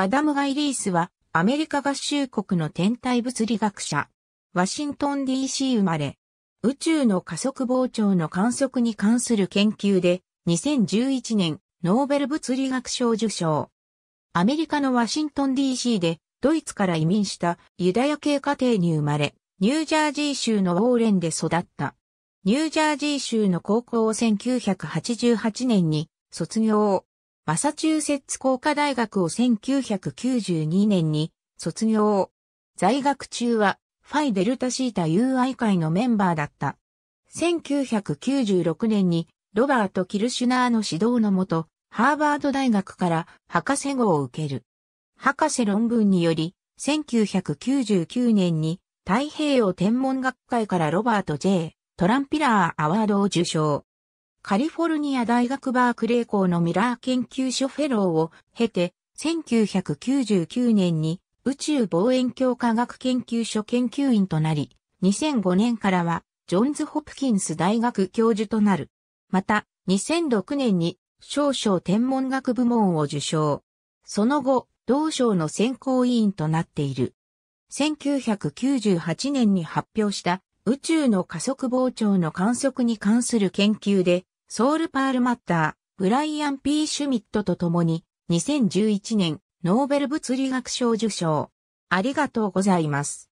アダム・ガイリースは、アメリカ合衆国の天体物理学者。ワシントン DC 生まれ。宇宙の加速膨張の観測に関する研究で、2011年、ノーベル物理学賞受賞。アメリカのワシントン DC で、ドイツから移民したユダヤ系家庭に生まれ、ニュージャージー州のウォーレンで育った。ニュージャージー州の高校を1988年に卒業。マサチューセッツ工科大学を1992年に卒業。在学中は、ファイデルタシータ UI 会のメンバーだった。1996年に、ロバート・キルシュナーの指導のもと、ハーバード大学から博士号を受ける。博士論文により、1999年に太平洋天文学会からロバート・ J・ トランピラーアワードを受賞。カリフォルニア大学バークレー校のミラー研究所フェローを経て、1999年に宇宙望遠鏡科学研究所研究員となり、2005年からはジョンズ・ホプキンス大学教授となる。また、2006年に少々天文学部門を受賞。その後、同省の選考委員となっている。1998年に発表した宇宙の加速膨張の観測に関する研究でソウルパールマッター、ブライアン・ P・ シュミットと共に、2011年、ノーベル物理学賞受賞。ありがとうございます。